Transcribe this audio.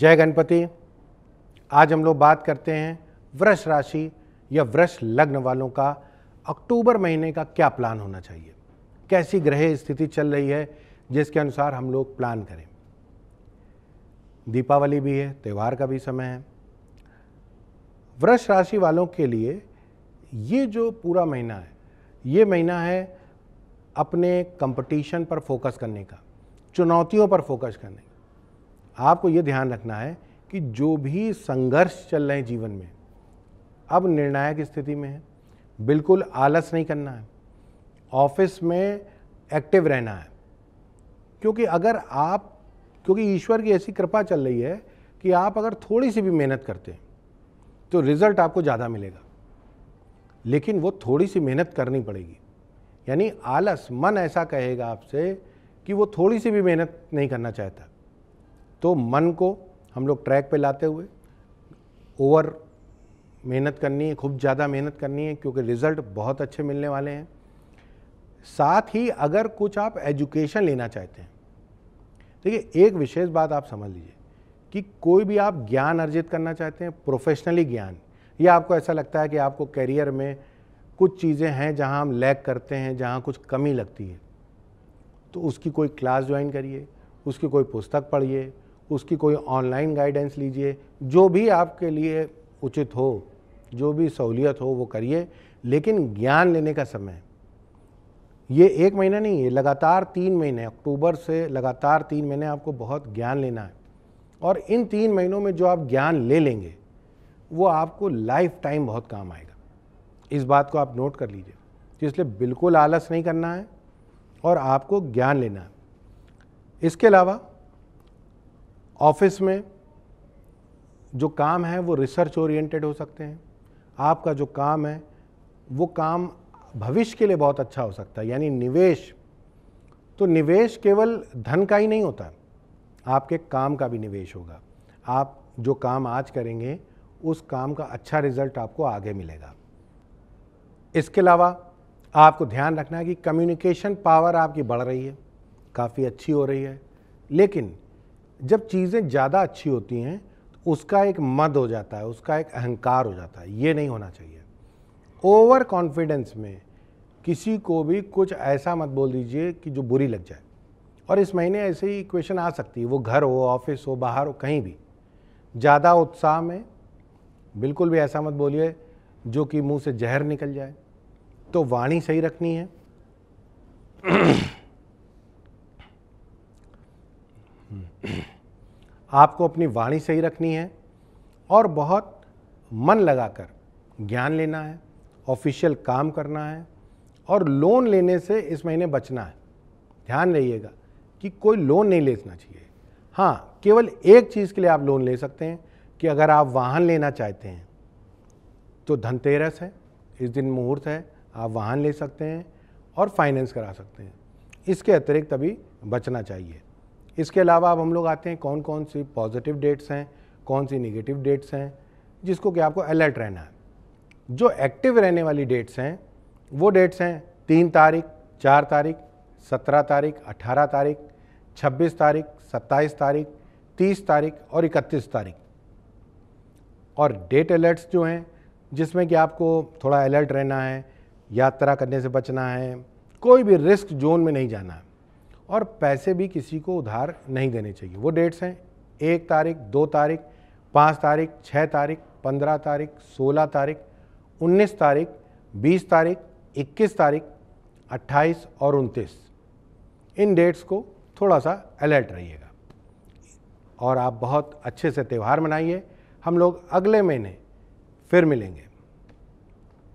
जय गणपति आज हम लोग बात करते हैं वृष राशि या वृष लग्न वालों का अक्टूबर महीने का क्या प्लान होना चाहिए कैसी ग्रह स्थिति चल रही है जिसके अनुसार हम लोग प्लान करें दीपावली भी है त्यौहार का भी समय है वृष राशि वालों के लिए ये जो पूरा महीना है ये महीना है अपने कंपटीशन पर फोकस करने का चुनौतियों पर फोकस करने का आपको ये ध्यान रखना है कि जो भी संघर्ष चल रहे हैं जीवन में अब निर्णायक स्थिति में है बिल्कुल आलस नहीं करना है ऑफिस में एक्टिव रहना है क्योंकि अगर आप क्योंकि ईश्वर की ऐसी कृपा चल रही है कि आप अगर थोड़ी सी भी मेहनत करते हैं तो रिजल्ट आपको ज़्यादा मिलेगा लेकिन वो थोड़ी सी मेहनत करनी पड़ेगी यानी आलस मन ऐसा कहेगा आपसे कि वो थोड़ी सी भी मेहनत नहीं करना चाहता तो मन को हम लोग ट्रैक पे लाते हुए ओवर मेहनत करनी है खूब ज़्यादा मेहनत करनी है क्योंकि रिज़ल्ट बहुत अच्छे मिलने वाले हैं साथ ही अगर कुछ आप एजुकेशन लेना चाहते हैं देखिए एक विशेष बात आप समझ लीजिए कि कोई भी आप ज्ञान अर्जित करना चाहते हैं प्रोफेशनली ज्ञान या आपको ऐसा लगता है कि आपको करियर में कुछ चीज़ें हैं जहां हम लैक करते हैं जहां कुछ कमी लगती है तो उसकी कोई क्लास ज्वाइन करिए उसकी कोई पुस्तक पढ़िए उसकी कोई ऑनलाइन गाइडेंस लीजिए जो भी आपके लिए उचित हो जो भी सहूलियत हो वो करिए लेकिन ज्ञान लेने का समय ये एक महीना नहीं है लगातार तीन महीने अक्टूबर से लगातार तीन महीने आपको बहुत ज्ञान लेना है और इन तीन महीनों में जो आप ज्ञान ले लेंगे वो आपको लाइफ टाइम बहुत काम आएगा इस बात को आप नोट कर लीजिए तो इसलिए बिल्कुल आलस नहीं करना है और आपको ज्ञान लेना है इसके अलावा ऑफिस में जो काम है वो रिसर्च ओरिएंटेड हो सकते हैं आपका जो काम है वो काम भविष्य के लिए बहुत अच्छा हो सकता है यानी निवेश तो निवेश केवल धन का ही नहीं होता आपके काम का भी निवेश होगा आप जो काम आज करेंगे उस काम का अच्छा रिजल्ट आपको आगे मिलेगा इसके अलावा आपको ध्यान रखना है कि कम्युनिकेशन पावर आपकी बढ़ रही है काफ़ी अच्छी हो रही है लेकिन जब चीज़ें ज़्यादा अच्छी होती हैं तो उसका एक मद हो जाता है उसका एक अहंकार हो जाता है ये नहीं होना चाहिए ओवर कॉन्फिडेंस में किसी को भी कुछ ऐसा मत बोल दीजिए कि जो बुरी लग जाए और इस महीने ऐसे ही इक्वेशन आ सकती है वो घर हो ऑफिस हो बाहर हो कहीं भी ज़्यादा उत्साह में बिल्कुल भी ऐसा मत बोलिए जो कि मुंह से जहर निकल जाए तो वाणी सही रखनी है आपको अपनी वाणी सही रखनी है और बहुत मन लगाकर ज्ञान लेना है ऑफिशियल काम करना है और लोन लेने से इस महीने बचना है ध्यान रहिएगा कि कोई लोन नहीं लेना चाहिए हाँ केवल एक चीज़ के लिए आप लोन ले सकते हैं कि अगर आप वाहन लेना चाहते हैं तो धनतेरस है इस दिन मुहूर्त है आप वाहन ले सकते हैं और फाइनेंस करा सकते हैं इसके अतिरिक्त अभी बचना चाहिए इसके अलावा अब हम लोग आते हैं कौन कौन सी पॉजिटिव डेट्स हैं कौन सी निगेटिव डेट्स हैं जिसको कि आपको अलर्ट रहना है जो एक्टिव रहने वाली डेट्स हैं वो डेट्स हैं तीन तारीख चार तारीख सत्रह तारीख अट्ठारह तारीख छब्बीस तारीख सत्ताईस तारीख तीस तारीख और इकतीस तारीख और डेट अलर्ट्स जो हैं जिसमें कि आपको थोड़ा अलर्ट रहना है यात्रा करने से बचना है कोई भी रिस्क जोन में नहीं जाना है और पैसे भी किसी को उधार नहीं देने चाहिए वो डेट्स हैं एक तारीख दो तारीख पाँच तारीख छः तारीख पंद्रह तारीख सोलह तारीख उन्नीस तारीख बीस तारीख इक्कीस तारीख अट्ठाईस और उनतीस इन डेट्स को थोड़ा सा अलर्ट रहिएगा और आप बहुत अच्छे से त्यौहार मनाइए हम लोग अगले महीने फिर मिलेंगे